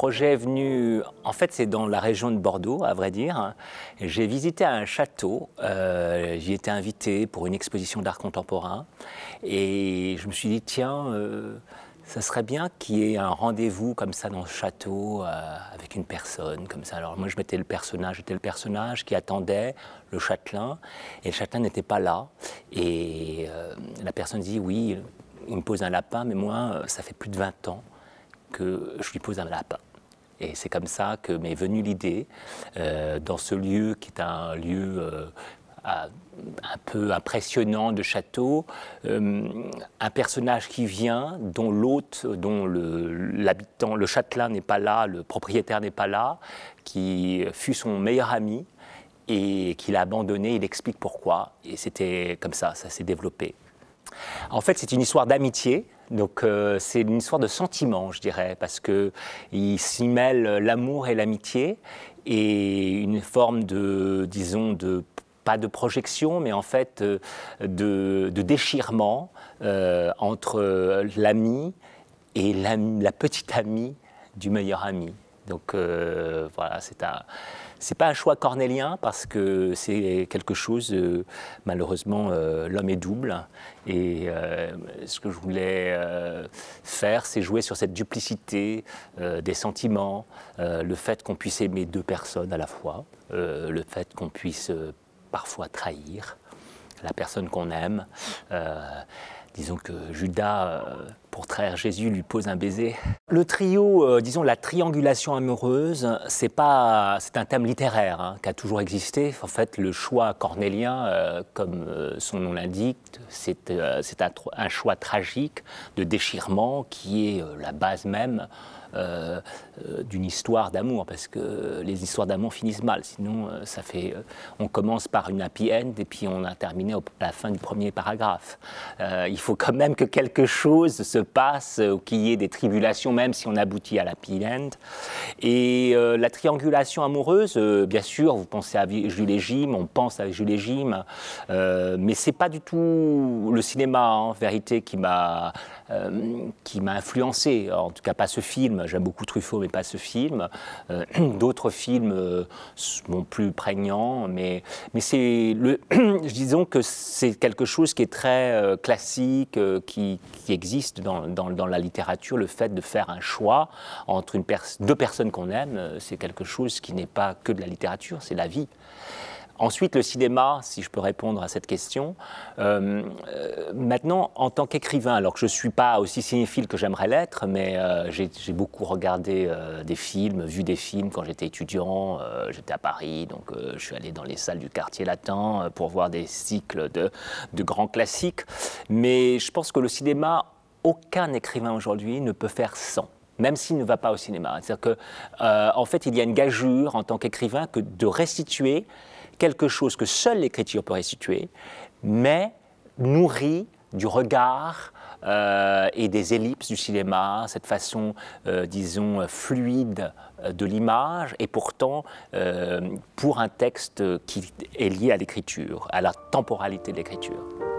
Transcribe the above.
projet est venu, en fait c'est dans la région de Bordeaux à vrai dire. J'ai visité un château, euh, j'y étais invité pour une exposition d'art contemporain et je me suis dit tiens, euh, ça serait bien qu'il y ait un rendez-vous comme ça dans ce château euh, avec une personne comme ça. Alors moi je mettais le personnage, j'étais le personnage qui attendait le châtelain et le châtelain n'était pas là et la personne dit oui, il me pose un lapin mais moi ça fait plus de 20 ans que je lui pose un lapin. Et c'est comme ça que m'est venue l'idée, euh, dans ce lieu qui est un lieu euh, un peu impressionnant de château, euh, un personnage qui vient, dont l'hôte, dont l'habitant, le, le châtelain n'est pas là, le propriétaire n'est pas là, qui fut son meilleur ami et qu'il a abandonné, il explique pourquoi. Et c'était comme ça, ça s'est développé. En fait, c'est une histoire d'amitié donc euh, c'est une histoire de sentiments, je dirais, parce que il s'y mêle l'amour et l'amitié et une forme de, disons, de pas de projection, mais en fait euh, de, déchirement euh, entre l'ami et la, petite amie du meilleur ami. Donc voilà, c'est un c'est pas un choix cornélien parce que c'est quelque chose, euh, malheureusement, euh, l'homme est double. Et euh, ce que je voulais faire, c'est jouer sur cette duplicité des sentiments, le fait qu'on puisse aimer deux personnes à la fois, le fait qu'on puisse parfois trahir la personne qu'on aime. disons que Judas pour traire Jésus, lui pose un baiser. Le trio, euh, disons la triangulation amoureuse, c'est pas, c'est un thème littéraire hein, qui a toujours existé. En fait, le choix cornélien, euh, comme euh, son nom l'indique, c'est un, un, choix tragique de déchirement qui est la base même euh, d'une histoire d'amour, parce que les histoires d'amour finissent mal. Sinon, euh, ça fait, euh, on commence par une happy end et puis on a terminé à la fin du premier paragraphe. il faut quand même que quelque chose se passe, qu'il y ait des tribulations, même si on aboutit à la happy end. Et la triangulation amoureuse, bien sûr, vous pensez à Jules et Jim, on pense à Jules et Jim, mais c'est pas du tout le cinéma en vérité qui m'a qui m'a influencé, en tout cas pas ce film J'aime beaucoup Truffaut, mais pas ce film. Euh, d'autres films euh, sont plus prégnants, mais, mais c'est le, disons que c'est quelque chose qui est très euh, classique, qui, existe dans, dans, la littérature. Le fait de faire un choix entre une deux personnes qu'on aime, c'est quelque chose qui n'est pas que de la littérature, c'est la vie. Ensuite, le cinéma, si je peux répondre à cette question. Euh, euh, maintenant, en tant qu'écrivain, alors que je ne suis pas aussi cinéphile que j'aimerais l'être, mais euh, j'ai beaucoup regardé des films, vu des films quand j'étais étudiant. j'étais à Paris, donc je suis allé dans les salles du quartier latin pour voir des cycles de, de grands classiques. Mais je pense que le cinéma, aucun écrivain aujourd'hui ne peut faire sans même s'il ne va pas au cinéma. C'est-à-dire qu'en euh, en fait, il y a une gageure en tant qu'écrivain que de restituer quelque chose que seule l'écriture peut restituer, mais nourri du regard euh, et des ellipses du cinéma, cette façon, euh, disons, fluide de l'image, et pourtant pour un texte qui est lié à l'écriture, à la temporalité de l'écriture.